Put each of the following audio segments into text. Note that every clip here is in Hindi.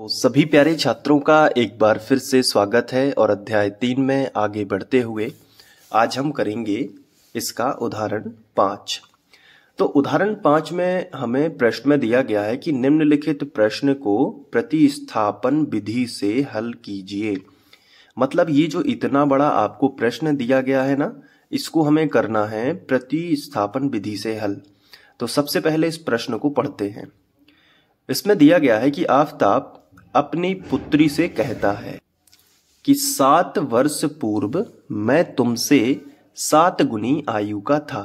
तो सभी प्यारे छात्रों का एक बार फिर से स्वागत है और अध्याय तीन में आगे बढ़ते हुए आज हम करेंगे इसका उदाहरण पाँच तो उदाहरण पाँच में हमें प्रश्न में दिया गया है कि निम्नलिखित प्रश्न को प्रतिस्थापन विधि से हल कीजिए मतलब ये जो इतना बड़ा आपको प्रश्न दिया गया है ना इसको हमें करना है प्रतिस्थापन विधि से हल तो सबसे पहले इस प्रश्न को पढ़ते हैं इसमें दिया गया है कि आफ्ताब अपनी पुत्री से कहता है कि सात वर्ष पूर्व मैं तुमसे सात गुनी आयु का था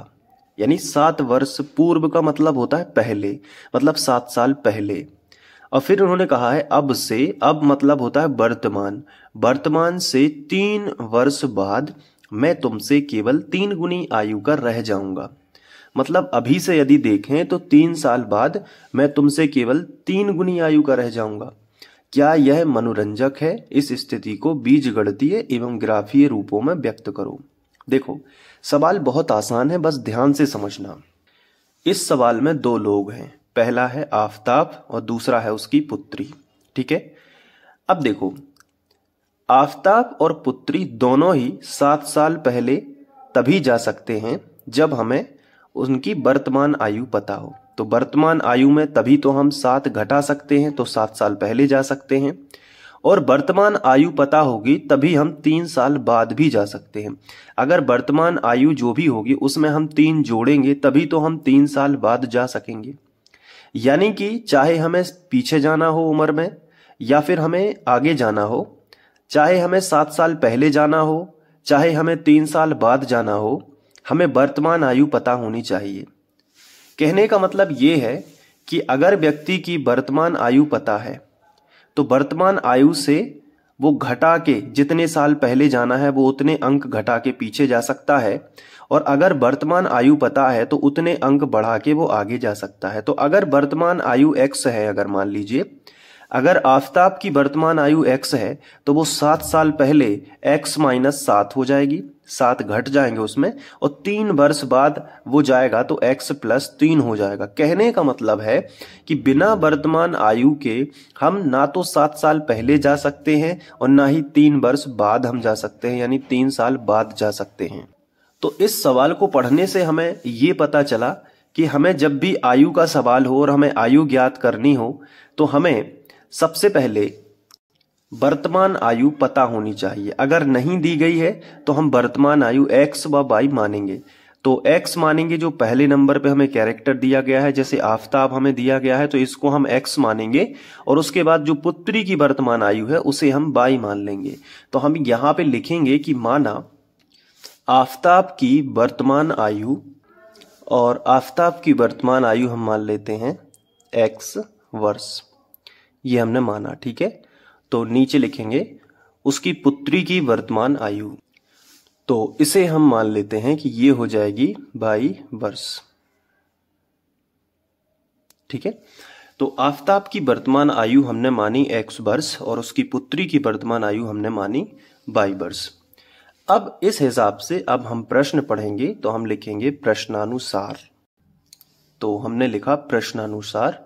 यानी सात वर्ष पूर्व का मतलब होता है पहले मतलब सात साल पहले और फिर उन्होंने कहा है अब से अब मतलब होता है वर्तमान वर्तमान से तीन वर्ष बाद मैं तुमसे केवल तीन गुनी आयु का रह जाऊंगा मतलब अभी से यदि देखें तो तीन साल बाद मैं तुमसे केवल तीन गुनी आयु का रह जाऊंगा क्या यह मनोरंजक है इस स्थिति को बीज गणतीय एवं ग्राफीय रूपों में व्यक्त करो देखो सवाल बहुत आसान है बस ध्यान से समझना इस सवाल में दो लोग हैं पहला है आफताब और दूसरा है उसकी पुत्री ठीक है अब देखो आफताब और पुत्री दोनों ही सात साल पहले तभी जा सकते हैं जब हमें उनकी वर्तमान आयु पता हो तो वर्तमान आयु में तभी तो हम सात घटा सकते हैं तो सात साल पहले जा सकते हैं और वर्तमान आयु पता होगी तभी हम तीन साल बाद भी जा सकते हैं अगर वर्तमान आयु जो भी होगी उसमें हम तीन जोड़ेंगे तभी तो हम तीन साल बाद जा सकेंगे यानी कि चाहे हमें पीछे जाना हो उम्र में या फिर हमें आगे जाना हो चाहे हमें सात साल पहले जाना हो चाहे हमें तीन साल बाद जाना हो हमें वर्तमान आयु पता होनी चाहिए कहने का मतलब ये है कि अगर व्यक्ति की वर्तमान आयु पता है तो वर्तमान आयु से वो घटा के जितने साल पहले जाना है वो उतने अंक घटा के पीछे जा सकता है और अगर वर्तमान आयु पता है तो उतने अंक बढ़ा के वो आगे जा सकता है तो अगर वर्तमान आयु एक्स है अगर मान लीजिए अगर आफ्ताब की वर्तमान आयु एक्स है तो वो सात साल पहले एक्स माइनस सात हो जाएगी सात घट जाएंगे उसमें और तीन वर्ष बाद वो जाएगा तो x प्लस तीन हो जाएगा कहने का मतलब है कि बिना वर्तमान आयु के हम ना तो सात साल पहले जा सकते हैं और ना ही तीन वर्ष बाद हम जा सकते हैं यानी तीन साल बाद जा सकते हैं तो इस सवाल को पढ़ने से हमें ये पता चला कि हमें जब भी आयु का सवाल हो और हमें आयु ज्ञात करनी हो तो हमें सबसे पहले वर्तमान आयु पता होनी चाहिए अगर नहीं दी गई है तो हम वर्तमान आयु एक्स व वाई मानेंगे तो एक्स मानेंगे जो पहले नंबर पे हमें कैरेक्टर दिया गया है जैसे आफ्ताब हमें दिया गया है तो इसको हम एक्स मानेंगे और उसके बाद जो पुत्री की वर्तमान आयु है उसे हम बाई मान लेंगे तो हम यहां पे लिखेंगे कि माना आफ्ताब की वर्तमान आयु और आफ्ताब की वर्तमान आयु हम मान लेते हैं एक्स वर्ष ये हमने माना ठीक है तो नीचे लिखेंगे उसकी पुत्री की वर्तमान आयु तो इसे हम मान लेते हैं कि ये हो जाएगी बाई वर्ष ठीक है तो आफ्ताब की वर्तमान आयु हमने मानी एक्स वर्ष और उसकी पुत्री की वर्तमान आयु हमने मानी बाई वर्ष अब इस हिसाब से अब हम प्रश्न पढ़ेंगे तो हम लिखेंगे प्रश्नानुसार तो हमने लिखा प्रश्नानुसार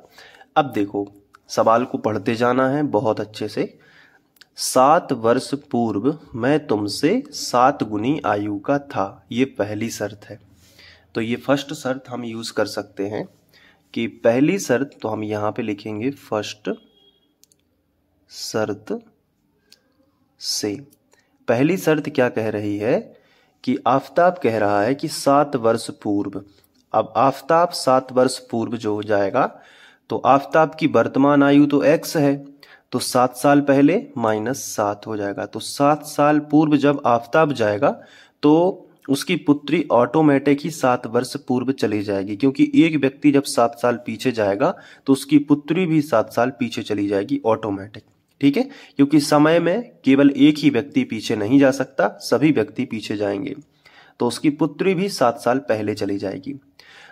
अब देखो सवाल को पढ़ते जाना है बहुत अच्छे से सात वर्ष पूर्व मैं तुमसे सात गुनी आयु का था ये पहली शर्त है तो ये फर्स्ट शर्त हम यूज़ कर सकते हैं कि पहली शर्त तो हम यहां पे लिखेंगे फर्स्ट शर्त से पहली शर्त क्या कह रही है कि आफ्ताब कह रहा है कि सात वर्ष पूर्व अब आफ्ताब सात वर्ष पूर्व जो हो जाएगा तो आफ्ताब की वर्तमान आयु तो एक्स है तो सात साल पहले माइनस सात हो जाएगा तो सात साल पूर्व जब आफ्ताब जाएगा तो उसकी पुत्री ऑटोमेटिक ही सात वर्ष पूर्व चली जाएगी क्योंकि एक व्यक्ति जब सात साल पीछे जाएगा तो उसकी पुत्री भी सात साल पीछे चली जाएगी ऑटोमेटिक ठीक है क्योंकि समय में केवल एक ही व्यक्ति पीछे नहीं जा सकता सभी व्यक्ति पीछे जाएंगे तो उसकी पुत्री भी सात साल पहले चली जाएगी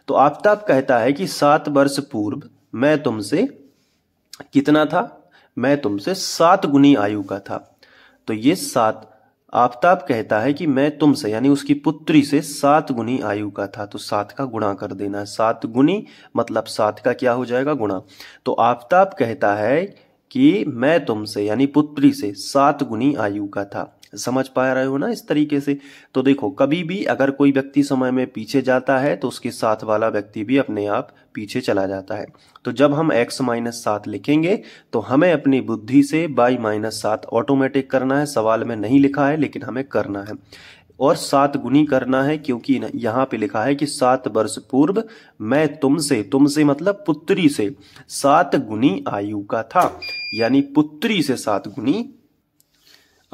तो आफ्ताब कहता है कि सात वर्ष पूर्व मैं तुमसे कितना था मैं तुमसे सात गुनी आयु का था तो ये सात आफताब कहता है कि मैं तुमसे यानी उसकी पुत्री से सात गुनी आयु का था तो सात का गुणा कर देना है सात गुनी मतलब सात का क्या हो जाएगा गुणा तो आफताब कहता है कि मैं तुमसे यानी पुत्री से सात गुनी आयु का था समझ पा रहे हो ना इस तरीके से तो देखो कभी भी अगर कोई व्यक्ति समय में पीछे जाता है तो उसके साथ वाला व्यक्ति भी अपने आप पीछे चला जाता है तो जब हम x माइनस सात लिखेंगे तो हमें अपनी बुद्धि से y माइनस सात ऑटोमेटिक करना है सवाल में नहीं लिखा है लेकिन हमें करना है और सात गुनी करना है क्योंकि यहाँ पे लिखा है कि सात वर्ष पूर्व मैं तुमसे तुमसे मतलब पुत्री से सात गुनी आयु का था यानी पुत्री से सात गुनी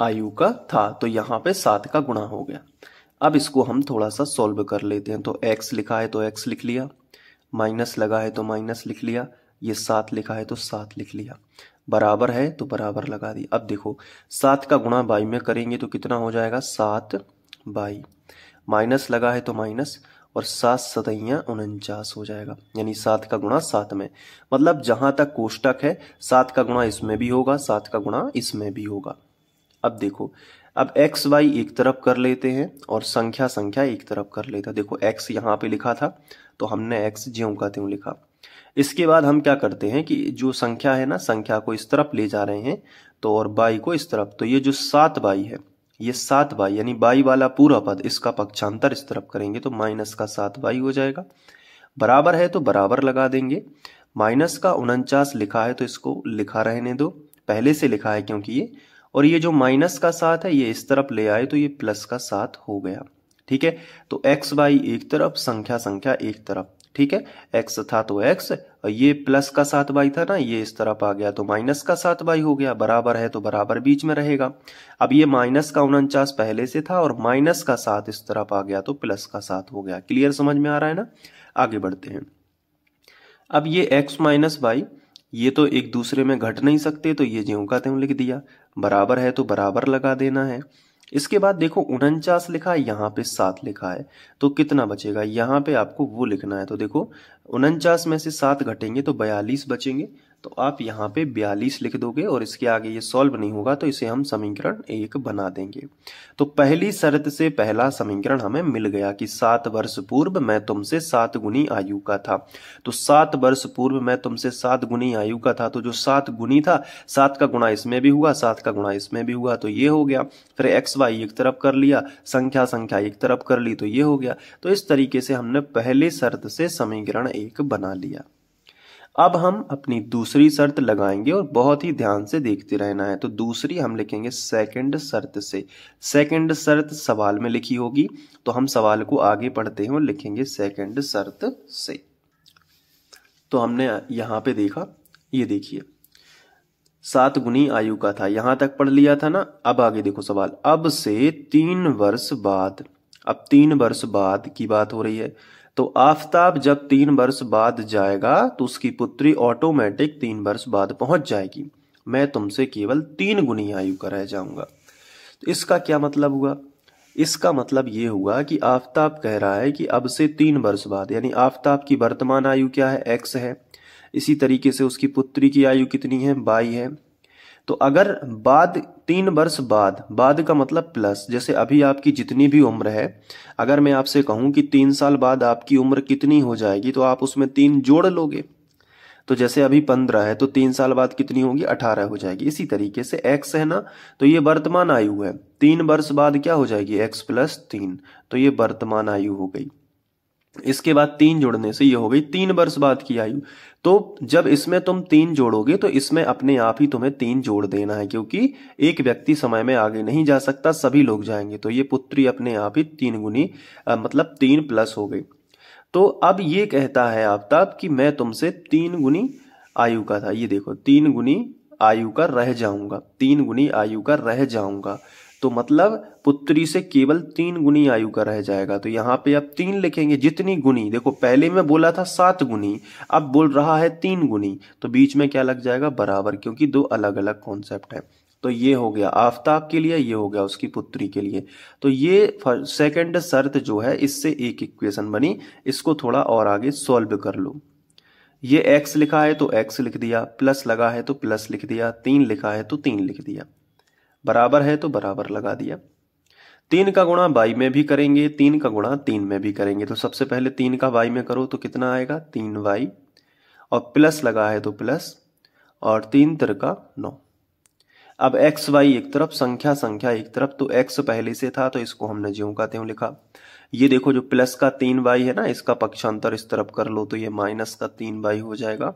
आयु का था तो यहाँ पे सात का गुणा हो गया अब इसको हम थोड़ा सा सॉल्व कर लेते हैं तो एक्स लिखा है तो एक्स लिख लिया माइनस लगा है तो माइनस लिख लिया ये सात लिखा है तो सात लिख लिया बराबर है तो बराबर लगा दिया अब देखो सात का गुणा बाई में करेंगे तो कितना हो जाएगा सात बाई माइनस लगा है तो माइनस और सात सतैया उनचास हो जाएगा यानी सात का गुणा सात में मतलब जहां तक कोष्टक है सात का गुणा इसमें भी होगा सात का गुणा इसमें भी होगा अब देखो अब एक्स वाई एक तरफ कर लेते हैं और संख्या संख्या एक तरफ कर लेते हैं देखो एक्स यहाँ पे लिखा था तो हमने एक्स ज्यों का त्यों लिखा इसके बाद हम क्या करते हैं कि जो संख्या है ना संख्या को इस तरफ ले जा रहे हैं तो और बाई को इस तरफ तो ये जो सात बाई है ये सात बाई यानी बाई वाला पूरा पद इसका पक्षांतर इस तरफ करेंगे तो माइनस का सात बाई हो जाएगा बराबर है तो बराबर लगा देंगे माइनस का उनचास लिखा है तो इसको लिखा रहने दो पहले से लिखा है क्योंकि ये और ये जो माइनस का साथ है ये इस तरफ ले आए तो ये प्लस का साथ हो गया ठीक है तो एक्स वाई एक तरफ संख्या संख्या एक तरफ ठीक है एक्स था तो एक्स और ये प्लस का सात बाई था ना ये इस तरफ आ गया तो माइनस का सात बाई हो गया बराबर है तो बराबर बीच में रहेगा अब ये माइनस का उनचास पहले से था और माइनस का सात इस तरफ आ गया तो प्लस का सात हो गया क्लियर समझ में आ रहा है ना आगे बढ़ते हैं अब ये एक्स माइनस बाई ये तो एक दूसरे में घट नहीं सकते तो ये ज्यों का त्यों लिख दिया बराबर है तो बराबर लगा देना है इसके बाद देखो उनचास लिखा है यहाँ पे सात लिखा है तो कितना बचेगा यहाँ पे आपको वो लिखना है तो देखो उनचास में से सात घटेंगे तो बयालीस बचेंगे तो आप यहाँ पे 42 लिख दोगे और इसके आगे ये सॉल्व नहीं होगा तो इसे हम समीकरण एक बना देंगे तो पहली शर्त से पहला समीकरण हमें मिल गया कि सात वर्ष पूर्व मैं तुमसे सात गुनी आयु का था तो सात वर्ष पूर्व मैं तुमसे सात गुनी आयु का था तो जो सात गुनी था सात का गुणा इसमें भी हुआ सात का गुणा इसमें भी हुआ तो ये हो गया फिर एक्स वाई एक तरफ कर लिया संख्या संख्या एक तरफ कर ली तो ये हो गया तो इस तरीके से हमने पहले शर्त से समीकरण एक बना लिया अब हम अपनी दूसरी शर्त लगाएंगे और बहुत ही ध्यान से देखते रहना है तो दूसरी हम लिखेंगे सेकंड शर्त से सेकंड शर्त सवाल में लिखी होगी तो हम सवाल को आगे पढ़ते हैं और लिखेंगे सेकंड शर्त से तो हमने यहां पे देखा ये देखिए सात गुनी आयु का था यहां तक पढ़ लिया था ना अब आगे देखो सवाल अब से तीन वर्ष बाद अब तीन वर्ष बाद की बात हो रही है तो आफ्ताब जब तीन वर्ष बाद जाएगा तो उसकी पुत्री ऑटोमेटिक तीन वर्ष बाद पहुंच जाएगी मैं तुमसे केवल तीन गुनी आयु का रह जाऊंगा तो इसका क्या मतलब हुआ इसका मतलब ये हुआ कि आफ्ताब कह रहा है कि अब से तीन वर्ष बाद यानी आफ्ताब की वर्तमान आयु क्या है एक्स है इसी तरीके से उसकी पुत्री की आयु कितनी है बाई है तो अगर बाद तीन वर्ष बाद बाद का मतलब प्लस जैसे अभी आपकी जितनी भी उम्र है अगर मैं आपसे कहूं कि तीन साल बाद आपकी उम्र कितनी हो जाएगी तो आप उसमें तीन जोड़ लोगे तो जैसे अभी पंद्रह है तो तीन साल बाद कितनी होगी अठारह हो जाएगी इसी तरीके से एक्स है ना तो ये वर्तमान आयु है तीन वर्ष बाद क्या हो जाएगी एक्स प्लस तीन तो ये वर्तमान आयु हो गई इसके बाद तीन जोड़ने से ये हो गई तीन वर्ष बाद की आयु तो जब इसमें तुम तीन जोड़ोगे तो इसमें अपने आप ही तुम्हें तीन जोड़ देना है क्योंकि एक व्यक्ति समय में आगे नहीं जा सकता सभी लोग जाएंगे तो ये पुत्री अपने आप ही तीन गुनी आ, मतलब तीन प्लस हो गई तो अब ये कहता है आफ्ताब कि मैं तुमसे तीन गुनी आयु का था ये देखो तीन गुनी आयु का रह जाऊंगा तीन गुनी आयु का रह जाऊंगा तो मतलब पुत्री से केवल तीन गुनी आयु का रह जाएगा तो यहां पे आप तीन लिखेंगे जितनी गुनी देखो पहले में बोला था सात गुनी अब बोल रहा है तीन गुनी तो बीच में क्या लग जाएगा बराबर क्योंकि दो अलग अलग कॉन्सेप्ट है तो ये हो गया आफ्ताब के लिए ये हो गया उसकी पुत्री के लिए तो ये सेकंड शर्त जो है इससे एक इक्वेशन बनी इसको थोड़ा और आगे सॉल्व कर लो ये एक्स लिखा है तो एक्स लिख दिया प्लस लगा है तो प्लस लिख दिया तीन लिखा है तो तीन लिख दिया बराबर है तो बराबर लगा दिया तीन का गुणा बाई में भी करेंगे तीन का गुणा तीन में भी करेंगे तो सबसे पहले तीन का बाई में करो तो कितना आएगा तीन वाई और प्लस लगा है तो प्लस और तीन का नौ अब एक्स वाई एक तरफ संख्या संख्या एक तरफ तो एक्स पहले से था तो इसको हमने ज्यो का त्यों लिखा ये देखो जो प्लस का तीन वाई है ना इसका पक्षांतर इस तरफ कर लो तो ये माइनस का तीन वाई हो जाएगा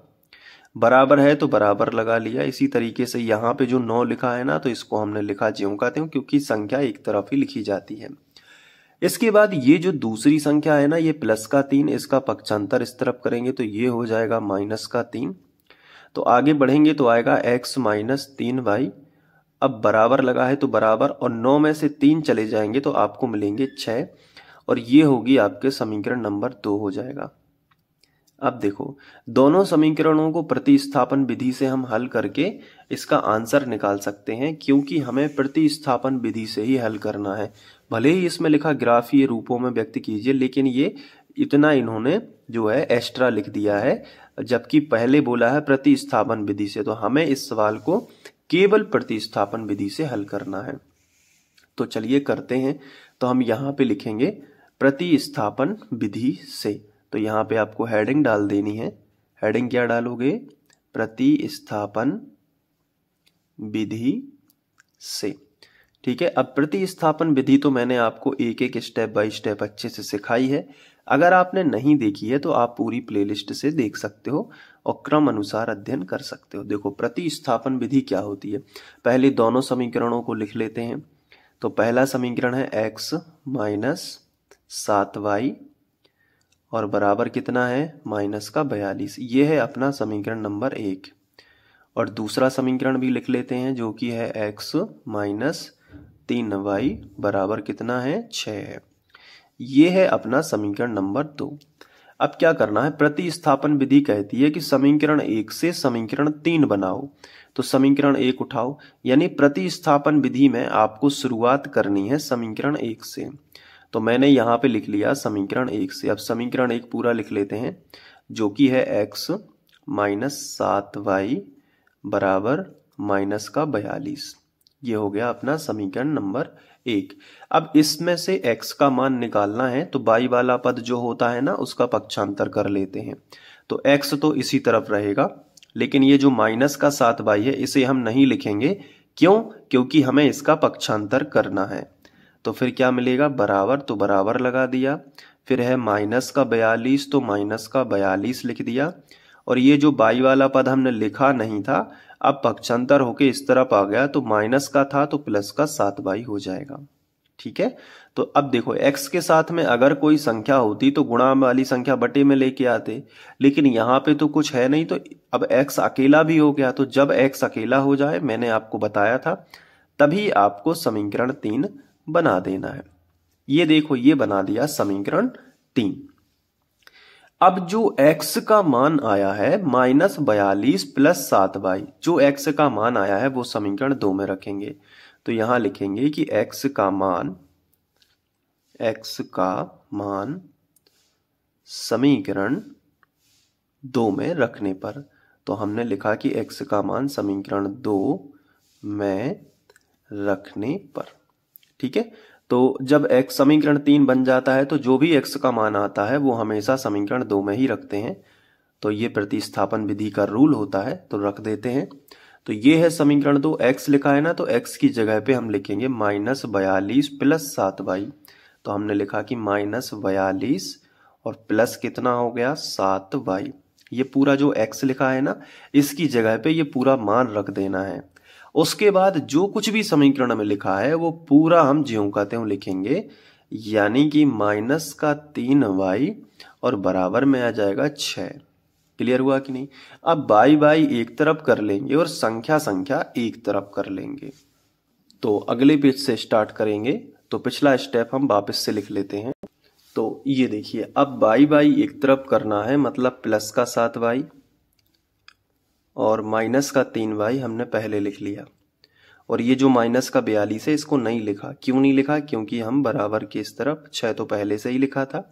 बराबर है तो बराबर लगा लिया इसी तरीके से यहाँ पे जो नौ लिखा है ना तो इसको हमने लिखा ज्यों का त्यों क्योंकि संख्या एक तरफ ही लिखी जाती है इसके बाद ये जो दूसरी संख्या है ना ये प्लस का तीन इसका पक्षांतर इस तरफ करेंगे तो ये हो जाएगा माइनस का तीन तो आगे बढ़ेंगे तो आएगा एक्स माइनस तीन वाई अब बराबर लगा है तो बराबर और नौ में से तीन चले जाएंगे तो आपको मिलेंगे छः और ये होगी आपके समीकरण नंबर दो हो जाएगा अब देखो दोनों समीकरणों को प्रतिस्थापन विधि से हम हल करके इसका आंसर निकाल सकते हैं क्योंकि हमें प्रतिस्थापन विधि से ही हल करना है भले ही इसमें लिखा ग्राफ ये रूपों में व्यक्त कीजिए लेकिन ये इतना इन्होंने जो है एक्स्ट्रा लिख दिया है जबकि पहले बोला है प्रतिस्थापन विधि से तो हमें इस सवाल को केवल प्रतिस्थापन विधि से हल करना है तो चलिए करते हैं तो हम यहाँ पे लिखेंगे प्रतिस्थापन विधि से तो यहाँ पे आपको हेडिंग डाल देनी है हेडिंग क्या डालोगे प्रतिस्थापन विधि से ठीक है अब प्रतिस्थापन विधि तो मैंने आपको एक एक स्टेप बाय स्टेप अच्छे से सिखाई है अगर आपने नहीं देखी है तो आप पूरी प्लेलिस्ट से देख सकते हो और क्रम अनुसार अध्ययन कर सकते हो देखो प्रतिस्थापन विधि क्या होती है पहले दोनों समीकरणों को लिख लेते हैं तो पहला समीकरण है एक्स माइनस सात वाई और बराबर कितना है माइनस का बयालीस ये है अपना समीकरण नंबर एक और दूसरा समीकरण भी लिख लेते हैं जो कि है एक्स माइनस तीन वाई बराबर कितना है छः है ये है अपना समीकरण नंबर दो अब क्या करना है प्रतिस्थापन विधि कहती है कि समीकरण एक से समीकरण तीन बनाओ तो समीकरण एक उठाओ यानी प्रतिस्थापन विधि में आपको शुरुआत करनी है समीकरण एक से तो मैंने यहाँ पे लिख लिया समीकरण एक से अब समीकरण एक पूरा लिख लेते हैं जो कि है एक्स माइनस सात वाई बराबर माइनस का बयालीस ये हो गया अपना समीकरण नंबर एक अब इसमें से x का मान निकालना है तो बाई वाला पद जो होता है ना उसका पक्षांतर कर लेते हैं तो x तो इसी तरफ रहेगा लेकिन ये जो माइनस का सात बाई है इसे हम नहीं लिखेंगे क्यों क्योंकि हमें इसका पक्षांतर करना है तो फिर क्या मिलेगा बराबर तो बराबर लगा दिया फिर है माइनस का बयालीस तो माइनस का बयालीस लिख दिया और ये जो बाई वाला पद हमने लिखा नहीं था अब पक्षांतर होके इस तरफ आ गया तो माइनस का था तो प्लस का सात बाई हो जाएगा ठीक है तो अब देखो एक्स के साथ में अगर कोई संख्या होती तो गुणा वाली संख्या बटे में लेके आते लेकिन यहाँ पे तो कुछ है नहीं तो अब एक्स अकेला भी हो गया तो जब एक्स अकेला हो जाए मैंने आपको बताया था तभी आपको समीकरण तीन बना देना है ये देखो ये बना दिया समीकरण तीन अब जो x का मान आया है माइनस बयालीस प्लस सात बाई जो x का मान आया है वो समीकरण दो में रखेंगे तो यहां लिखेंगे कि x का मान x का मान समीकरण दो में रखने पर तो हमने लिखा कि x का मान समीकरण दो में रखने पर ठीक है तो जब एक्स समीकरण तीन बन जाता है तो जो भी एक्स का मान आता है वो हमेशा समीकरण दो में ही रखते हैं तो ये प्रतिस्थापन विधि का रूल होता है तो रख देते हैं तो ये है समीकरण दो एक्स लिखा है ना तो एक्स की जगह पे हम लिखेंगे माइनस बयालीस प्लस सात बाई तो हमने लिखा कि माइनस बयालीस और प्लस कितना हो गया सात बाई ये पूरा जो एक्स लिखा है ना इसकी जगह पे ये पूरा मान रख देना है उसके बाद जो कुछ भी समीकरण में लिखा है वो पूरा हम ज्यों का त्यों लिखेंगे यानी कि माइनस का तीन वाई और बराबर में आ जाएगा छ क्लियर हुआ कि नहीं अब बाई बाई एक तरफ कर लेंगे और संख्या संख्या एक तरफ कर लेंगे तो अगले पेज से स्टार्ट करेंगे तो पिछला स्टेप हम वापस से लिख लेते हैं तो ये देखिए अब बाई बाई एक तरफ करना है मतलब प्लस का सात बाई और माइनस का तीन वाई हमने पहले लिख लिया और ये जो माइनस का बयालीस है इसको नहीं लिखा क्यों नहीं लिखा क्योंकि हम बराबर की इस तरफ छः तो पहले से ही लिखा था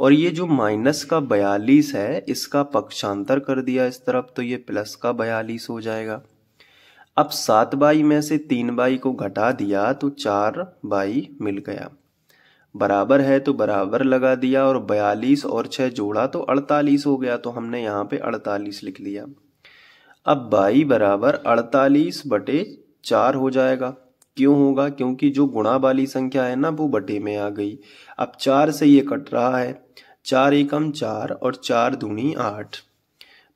और ये जो माइनस का बयालीस है इसका पक्षांतर कर दिया इस तरफ तो ये प्लस का बयालीस हो जाएगा अब सात बाई में से तीन बाई को घटा दिया तो चार बाई मिल गया बराबर है तो बराबर लगा दिया और बयालीस और छः जोड़ा तो अड़तालीस हो गया तो हमने यहाँ पे अड़तालीस लिख लिया अब बाई बराबर अड़तालीस बटे चार हो जाएगा क्यों होगा क्योंकि जो गुणा वाली संख्या है ना वो बटे में आ गई अब चार से ये कट रहा है चार एकम चार और चार दूनी आठ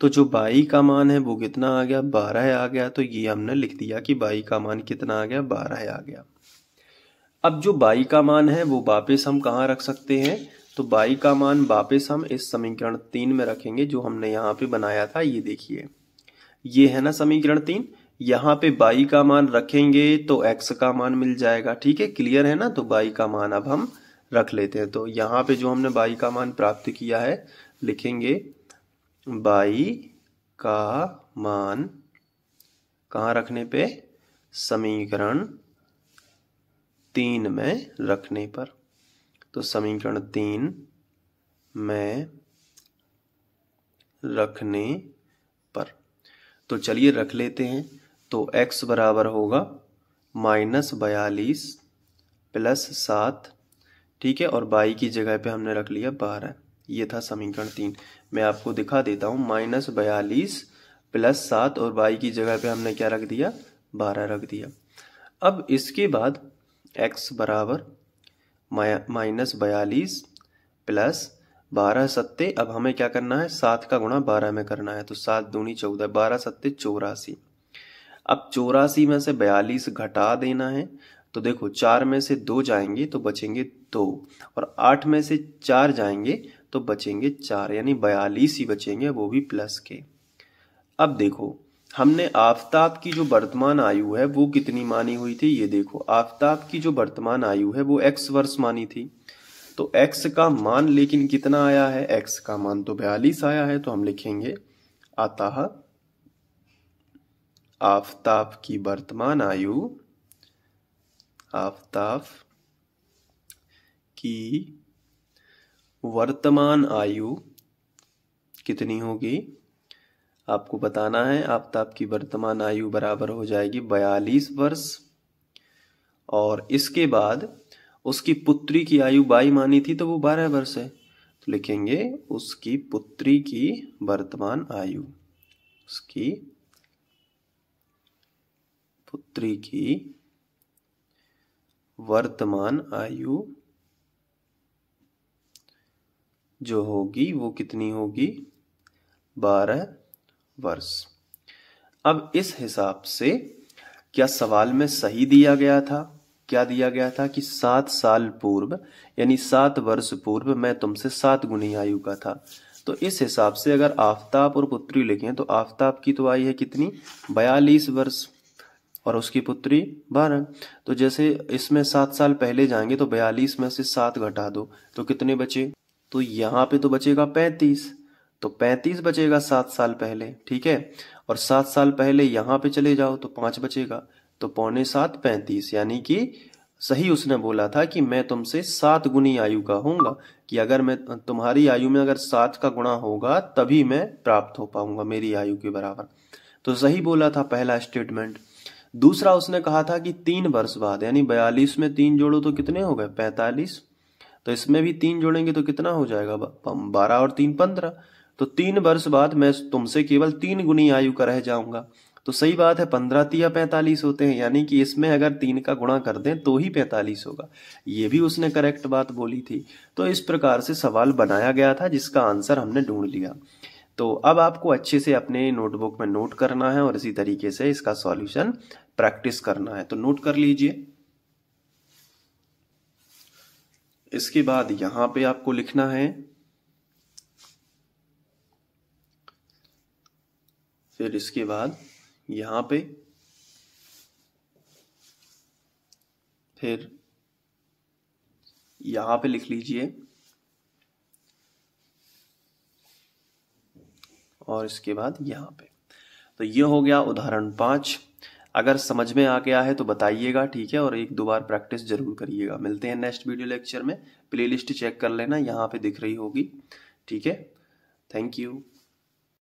तो जो बाई का मान है वो कितना आ गया बारह आ गया तो ये हमने लिख दिया कि बाई का मान कितना आ गया बारह आ गया अब जो बाई का मान है वो वापिस हम कहाँ रख सकते हैं तो बाई का मान वापिस हम इस समीकरण तीन में रखेंगे जो हमने यहाँ पे बनाया था ये देखिए ये है ना समीकरण तीन यहाँ पे बाई का मान रखेंगे तो एक्स का मान मिल जाएगा ठीक है क्लियर है ना तो बाई का मान अब हम रख लेते हैं तो यहाँ पे जो हमने बाई का मान प्राप्त किया है लिखेंगे बाई का मान कहाँ रखने पे समीकरण तीन में रखने पर तो समीकरण तीन में रखने तो चलिए रख लेते हैं तो x बराबर होगा माइनस बयालीस प्लस सात ठीक है और बाई की जगह पे हमने रख लिया बारह ये था समीकरण तीन मैं आपको दिखा देता हूँ माइनस बयालीस प्लस सात और बाई की जगह पे हमने क्या रख दिया बारह रख दिया अब इसके बाद एक्स बराबर माइनस बयालीस प्लस बारह सत्ते अब हमें क्या करना है सात का गुणा बारह में करना है तो सात दूनी चौदह बारह सत्ते चौरासी अब चौरासी में से बयालीस घटा देना है तो देखो चार में से दो जाएंगे तो बचेंगे दो और आठ में से चार जाएंगे तो बचेंगे चार यानी बयालीस ही बचेंगे वो भी प्लस के अब देखो हमने आफ्ताब की जो वर्तमान आयु है वो कितनी मानी हुई थी ये देखो आफ्ताब की जो वर्तमान आयु है वो एक्स वर्ष मानी थी तो x का मान लेकिन कितना आया है x का मान तो बयालीस आया है तो हम लिखेंगे आता आफताब की वर्तमान आयु आफताब की वर्तमान आयु कितनी होगी आपको बताना है आफताब की वर्तमान आयु बराबर हो जाएगी बयालीस वर्ष और इसके बाद उसकी पुत्री की आयु बाई मानी थी तो वो बारह वर्ष है तो लिखेंगे उसकी पुत्री की वर्तमान आयु उसकी पुत्री की वर्तमान आयु जो होगी वो कितनी होगी बारह वर्ष अब इस हिसाब से क्या सवाल में सही दिया गया था क्या दिया गया था कि सात साल पूर्व यानी सात वर्ष पूर्व मैं तुमसे सात गुनी आयु का था तो इस हिसाब से अगर आफ्ताब और पुत्री लिखें तो आफ्ताब की तो आयु है कितनी बयालीस वर्ष और उसकी पुत्री बारह तो जैसे इसमें सात साल पहले जाएंगे तो बयालीस में से सात घटा दो तो कितने बचे तो यहाँ पे तो बचेगा पैंतीस तो पैंतीस बचेगा सात साल पहले ठीक है और सात साल पहले यहाँ पे चले जाओ तो पांच बचेगा तो पौने सात पैंतीस यानी कि सही उसने बोला था कि मैं तुमसे सात गुनी आयु का होऊंगा कि अगर मैं तुम्हारी आयु में अगर सात का गुणा होगा तभी मैं प्राप्त हो पाऊंगा मेरी आयु के बराबर तो सही बोला था पहला स्टेटमेंट दूसरा उसने कहा था कि तीन वर्ष बाद यानी बयालीस में तीन जोड़ो तो कितने हो गए पैंतालीस तो इसमें भी तीन जोड़ेंगे तो कितना हो जाएगा बारह और तीन पंद्रह तो तीन वर्ष बाद मैं तुमसे केवल तीन गुनी आयु का रह जाऊंगा तो सही बात है पंद्रह तिया पैंतालीस होते हैं यानी कि इसमें अगर तीन का गुणा कर दें तो ही पैंतालीस होगा ये भी उसने करेक्ट बात बोली थी तो इस प्रकार से सवाल बनाया गया था जिसका आंसर हमने ढूंढ लिया तो अब आपको अच्छे से अपने नोटबुक में नोट करना है और इसी तरीके से इसका सॉल्यूशन प्रैक्टिस करना है तो नोट कर लीजिए इसके बाद यहां पे आपको लिखना है फिर इसके बाद यहां पे फिर यहां पे लिख लीजिए और इसके बाद यहां पे तो ये हो गया उदाहरण पांच अगर समझ में आ गया है तो बताइएगा ठीक है और एक दो बार प्रैक्टिस जरूर करिएगा मिलते हैं नेक्स्ट वीडियो लेक्चर में प्लेलिस्ट चेक कर लेना यहां पे दिख रही होगी ठीक है थैंक यू